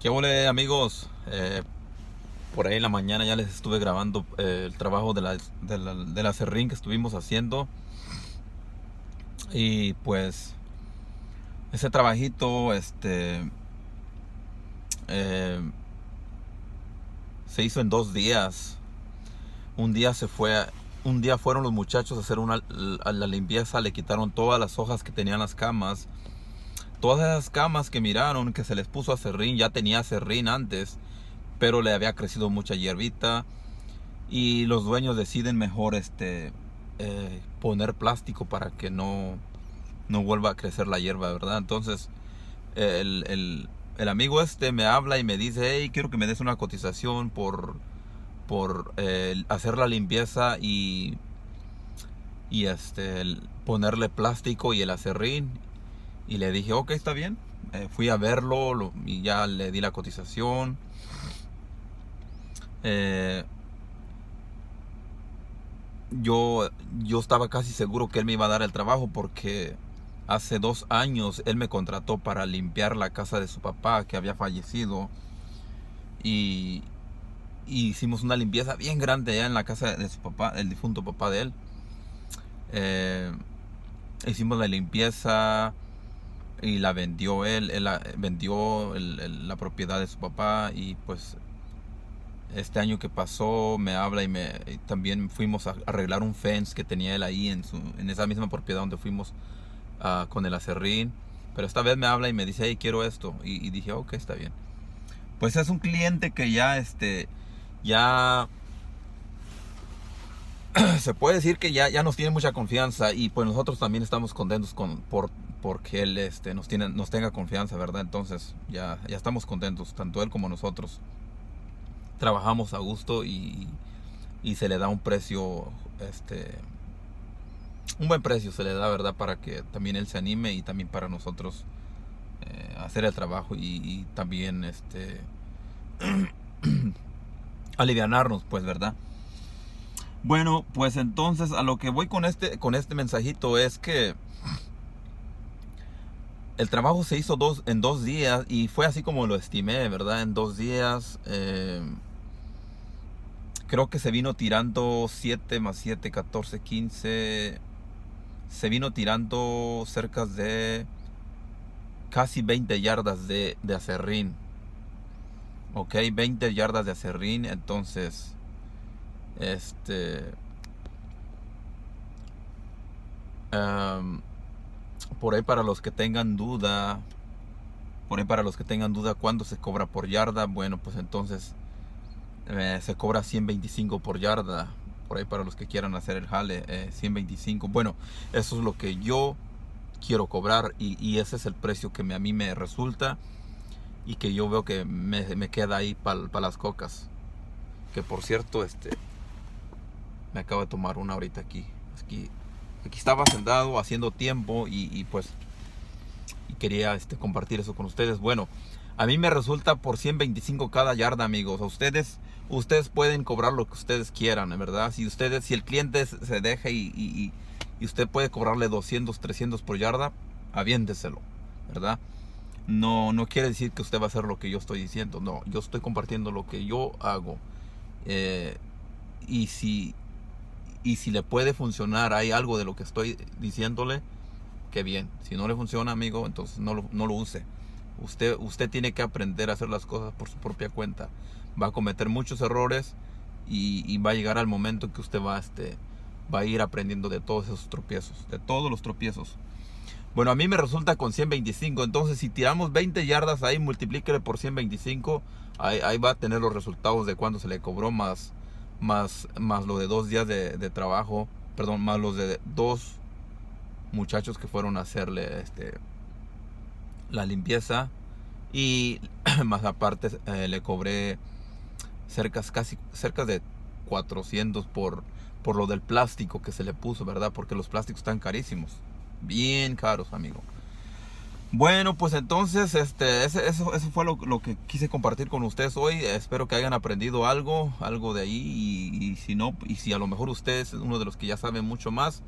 ¿Qué vole amigos? Eh, por ahí en la mañana ya les estuve grabando eh, el trabajo de la, serrín que estuvimos haciendo. Y pues ese trabajito este, eh, se hizo en dos días. Un día se fue, un día fueron los muchachos a hacer la limpieza, le quitaron todas las hojas que tenían las camas Todas esas camas que miraron que se les puso a ya tenía serrín antes, pero le había crecido mucha hierbita y los dueños deciden mejor este eh, poner plástico para que no, no vuelva a crecer la hierba, ¿verdad? Entonces el, amigo este me habla y me dice, hey, quiero que me des una cotización por, por eh, hacer la limpieza y, y este, ponerle plástico y el acerrín y le dije, ok, está bien. Eh, fui a verlo y ya le di la cotización. Eh, yo, yo estaba casi seguro que él me iba a dar el trabajo porque hace dos años él me contrató para limpiar la casa de su papá que había fallecido. Y, hicimos una limpieza bien grande allá en la casa de su papá, el difunto papá de él. Eh, hicimos la limpieza, y la vendió él, él vendió la propiedad de su papá y pues este año que pasó me habla y me también fuimos a arreglar un fence que tenía él ahí en, en esa misma propiedad donde fuimos ah, con el acerrín. Pero esta vez me habla y me dice, hey, quiero esto. Y, y dije, ok, está bien. Pues es un cliente que ya, este, ya se puede decir que ya, ya nos tiene mucha confianza y pues nosotros también estamos contentos con, por, porque él este, nos, tiene, nos tenga confianza, ¿verdad? Entonces ya, ya estamos contentos, tanto él como nosotros. Trabajamos a gusto y, y se le da un precio, este, un buen precio se le da, ¿verdad? Para que también él se anime y también para nosotros eh, hacer el trabajo y, y también este, alivianarnos, pues, ¿verdad? Bueno, pues entonces a lo que voy con este, con este mensajito es que el trabajo se hizo dos, en dos días y fue así como lo estimé, ¿verdad? En dos días. Eh, creo que se vino tirando 7 más 7, 14, 15. Se vino tirando cerca de casi 20 yardas de, de acerrín. Ok, 20 yardas de acerrín. Entonces, este. por ahí para los que tengan duda. Por ahí para los que tengan duda cuándo se cobra por yarda. Bueno, pues entonces eh, se cobra 125 por yarda. Por ahí para los que quieran hacer el jale. 125. Eh, bueno, eso es lo que yo quiero cobrar. Y, ese es el precio que a mí me resulta. Y que yo veo que me, queda ahí para las cocas. Que por cierto, este me acaba de tomar una ahorita aquí. Aquí, aquí estaba sentado haciendo tiempo y, pues y quería este, compartir eso con ustedes. Bueno, a mí me resulta por 125 cada yarda, amigos. A ustedes, ustedes pueden cobrar lo que ustedes quieran, ¿verdad? Si ustedes, si el cliente se deja y, usted puede cobrarle 200, 300 por yarda, aviéndeselo, ¿verdad? No, no quiere decir que usted va a hacer lo que yo estoy diciendo. No, yo estoy compartiendo lo que yo hago. Eh, y si y si le puede funcionar, hay algo de lo que estoy diciéndole, que bien. Si no le funciona, amigo, entonces no lo, use. Usted, usted tiene que aprender a hacer las cosas por su propia cuenta. Va a cometer muchos errores y, va a llegar al momento que usted va, este, va a ir aprendiendo de todos esos tropiezos, de todos los tropiezos. Bueno, a mí me resulta con 125. Entonces, si tiramos 20 yardas ahí, multiplíquele por 125. Ahí, ahí va a tener los resultados de cuando se le cobró más más, más lo de dos días de, trabajo, perdón, más los de dos muchachos que fueron a hacerle este, la limpieza y más aparte eh, le cobré cerca, casi, cerca de 400 por, por lo del plástico que se le puso, ¿verdad? Porque los plásticos están carísimos, bien caros, amigo. Bueno, pues entonces, este, eso, fue lo, que quise compartir con ustedes hoy. Espero que hayan aprendido algo, algo de ahí. Y, si no, y si a lo mejor usted es uno de los que ya saben mucho más,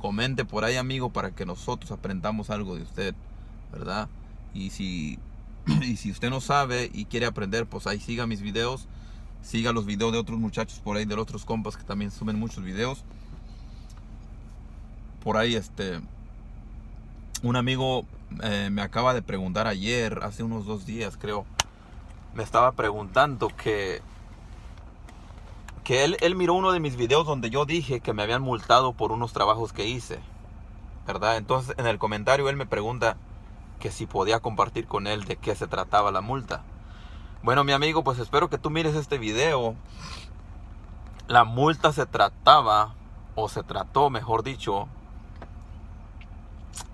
comente por ahí, amigo, para que nosotros aprendamos algo de usted, ¿verdad? Y si, y si usted no sabe y quiere aprender, pues ahí siga mis videos, siga los videos de otros muchachos por ahí, de los otros compas que también suben muchos videos. Por ahí, este un amigo eh, me acaba de preguntar ayer, hace unos dos días creo, me estaba preguntando que, que él, él, miró uno de mis videos donde yo dije que me habían multado por unos trabajos que hice, ¿verdad? Entonces en el comentario él me pregunta que si podía compartir con él de qué se trataba la multa. Bueno, mi amigo, pues espero que tú mires este video. La multa se trataba, o se trató, mejor dicho,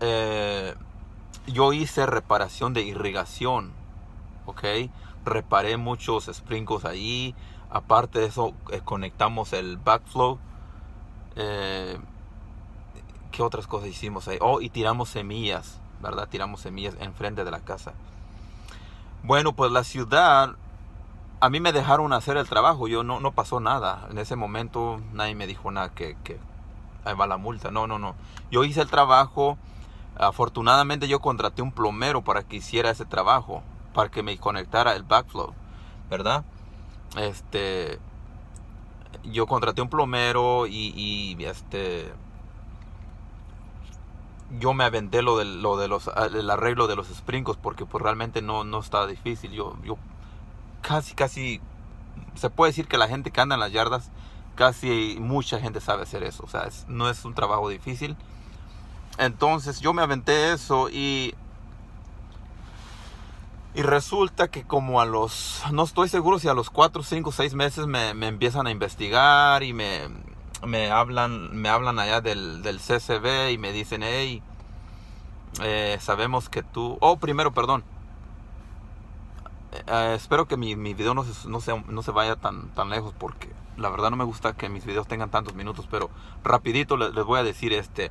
eh, yo hice reparación de irrigación, ¿ok? Reparé muchos sprinkles ahí. Aparte de eso, eh, conectamos el backflow. Eh, ¿Qué otras cosas hicimos ahí? Oh, y tiramos semillas, ¿verdad? Tiramos semillas enfrente de la casa. Bueno, pues la ciudad, a mí me dejaron hacer el trabajo. Yo no, no pasó nada. En ese momento nadie me dijo nada que va la multa. No, no, no. Yo hice el trabajo. Afortunadamente yo contraté un plomero para que hiciera ese trabajo, para que me conectara el backflow, ¿verdad? Este, yo contraté un plomero y, este, yo me aventé lo, de, lo de los, el arreglo de los springos. porque pues realmente no, no está difícil. Yo, yo casi, casi, se puede decir que la gente que anda en las yardas casi mucha gente sabe hacer eso. O sea, no es un trabajo difícil. Entonces yo me aventé eso y... Y resulta que como a los... No estoy seguro si a los 4, 5, 6 meses me, empiezan a investigar y me, me, hablan, me hablan allá del, del CCB y me dicen, hey, eh, sabemos que tú... Oh, primero, perdón. Eh, eh, espero que mi, mi video no se, no se vaya tan, tan lejos porque la verdad no me gusta que mis videos tengan tantos minutos, pero rapidito les, voy a decir este.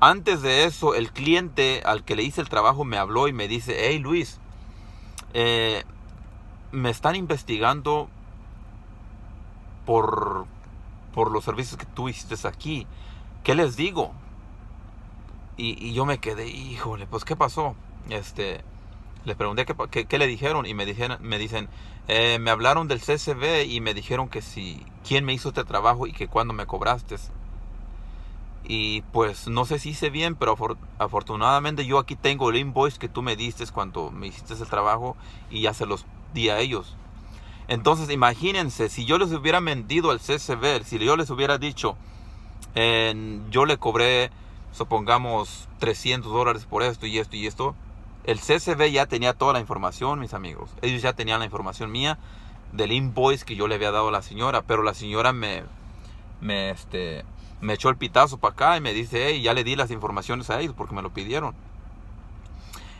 Antes de eso, el cliente al que le hice el trabajo me habló y me dice, hey Luis, eh, me están investigando por, por los servicios que tú hiciste aquí. ¿Qué les digo? Y, y, yo me quedé, híjole, pues ¿qué pasó? Este, les pregunté qué, le dijeron y me, dijeron, me dicen, eh, me hablaron del CCB y me dijeron que si, quién me hizo este trabajo y que cuándo me cobraste. Y pues no sé si hice bien, pero afortunadamente yo aquí tengo el invoice que tú me diste cuando me hiciste el trabajo y ya se los di a ellos. Entonces imagínense, si yo les hubiera vendido al CCB, si yo les hubiera dicho, eh, yo le cobré, supongamos, 300 dólares por esto y esto y esto, el CCB ya tenía toda la información, mis amigos. Ellos ya tenían la información mía del invoice que yo le había dado a la señora, pero la señora me, me, este, me echó el pitazo para acá y me dice, ya le di las informaciones a ellos porque me lo pidieron.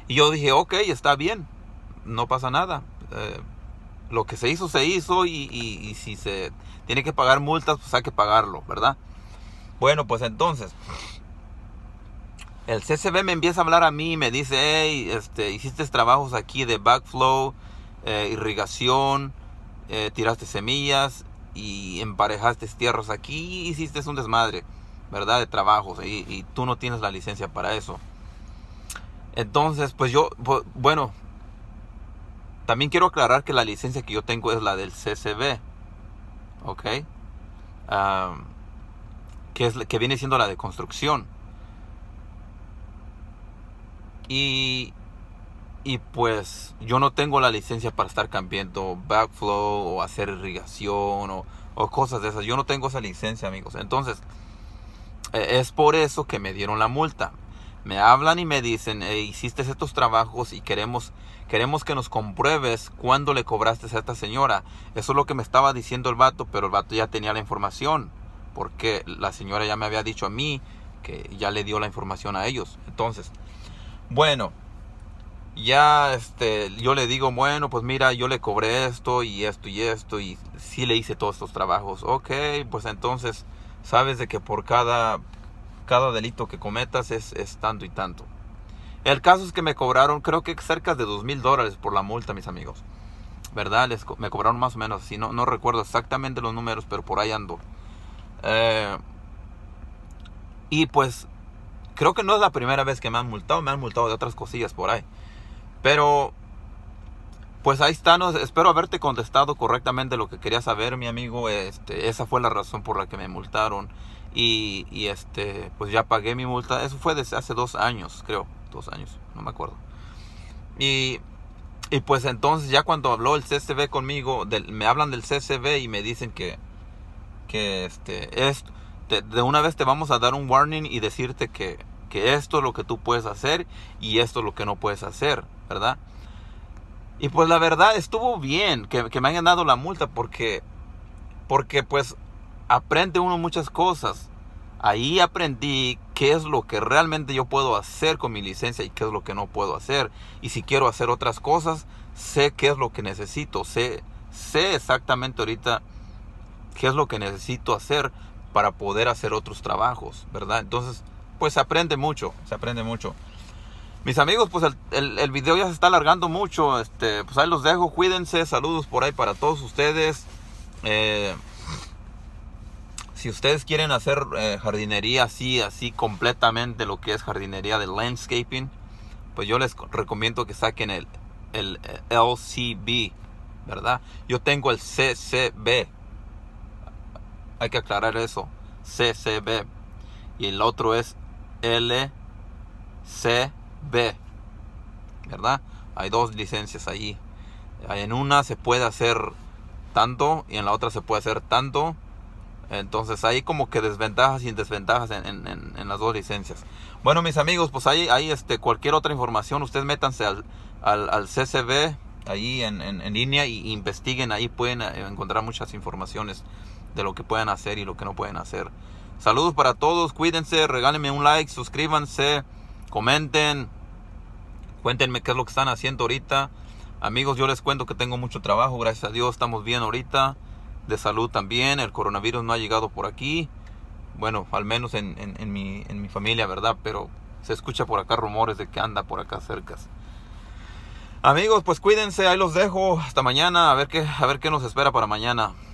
Y yo dije, ok, está bien, no pasa nada. Eh, lo que se hizo, se hizo y, y, si se tiene que pagar multas, pues hay que pagarlo, ¿verdad? Bueno, pues entonces, el CCB me empieza a hablar a mí y me dice, hey, este, hiciste trabajos aquí de backflow, eh, irrigación, eh, tiraste semillas y emparejaste tierras aquí, hiciste un desmadre, ¿verdad? De trabajos y, tú no tienes la licencia para eso. Entonces, pues yo, bueno, también quiero aclarar que la licencia que yo tengo es la del CCB, ¿ok? Ah, que, es, que viene siendo la de construcción. Y, y pues yo no tengo la licencia para estar cambiando backflow o hacer irrigación o, cosas de esas. Yo no tengo esa licencia, amigos. Entonces, e, es por eso que me dieron la multa. Me hablan y me dicen, hiciste estos trabajos y queremos, queremos que nos compruebes cuándo le cobraste a esta señora. Eso es lo que me estaba diciendo el vato, pero el vato ya tenía la información, porque la señora ya me había dicho a mí que ya le dio la información a ellos. Entonces, bueno, ya este, yo le digo, bueno, pues mira, yo le cobré esto y esto y esto y sí le hice todos estos trabajos. Ok, pues entonces sabes de que por cada, cada delito que cometas es, tanto y tanto. El caso es que me cobraron, creo que cerca de dos mil dólares por la multa, mis amigos. ¿Verdad? Les, me cobraron más o menos así. No, no recuerdo exactamente los números, pero por ahí ando. Eh, y pues creo que no es la primera vez que me han multado, me han multado de otras cosillas por ahí. Pero, pues ahí está, no, espero haberte contestado correctamente lo que quería saber, mi amigo. Este, esa fue la razón por la que me multaron. Y, y este, pues ya pagué mi multa. Eso fue desde hace dos años, creo. Dos años, no me acuerdo. Y, y pues entonces ya cuando habló el CCB conmigo, me hablan del CCB y me dicen que, que este, esto de una vez te vamos a dar un warning y decirte que, esto es lo que tú puedes hacer y esto es lo que no puedes hacer, ¿verdad? Y pues la verdad estuvo bien que, me hayan dado la multa porque, porque pues aprende uno muchas cosas. Ahí aprendí qué es lo que realmente yo puedo hacer con mi licencia y qué es lo que no puedo hacer. Y si quiero hacer otras cosas, sé qué es lo que necesito, sé, sé exactamente ahorita qué es lo que necesito hacer para poder hacer otros trabajos, ¿verdad? Entonces, pues se aprende mucho, se aprende mucho. Mis amigos, pues el, video ya se está alargando mucho, este, pues ahí los dejo, cuídense, saludos por ahí para todos ustedes. Eh, si ustedes quieren hacer eh, jardinería así, así completamente lo que es jardinería de landscaping, pues yo les recomiendo que saquen el, el eh, LCB, ¿verdad? Yo tengo el CCB, hay que aclarar eso. CCB. Y el otro es LCB. ¿Verdad? Hay dos licencias allí. En una se puede hacer tanto y en la otra se puede hacer tanto. Entonces hay como que desventajas y desventajas en, las dos licencias. Bueno mis amigos, pues ahí, ahí este, cualquier otra información, ustedes métanse al, al, al CCB ahí en, línea y investiguen, ahí pueden eh, encontrar muchas informaciones de lo que pueden hacer y lo que no pueden hacer. Saludos para todos, cuídense, regálenme un like, suscríbanse, comenten, cuéntenme qué es lo que están haciendo ahorita. Amigos, yo les cuento que tengo mucho trabajo, gracias a Dios estamos bien ahorita, de salud también, el coronavirus no ha llegado por aquí, bueno, al menos en, mi, familia, ¿verdad? Pero se escucha por acá rumores de que anda por acá cerca. Amigos, pues cuídense, ahí los dejo. Hasta mañana, a ver qué, a ver qué nos espera para mañana.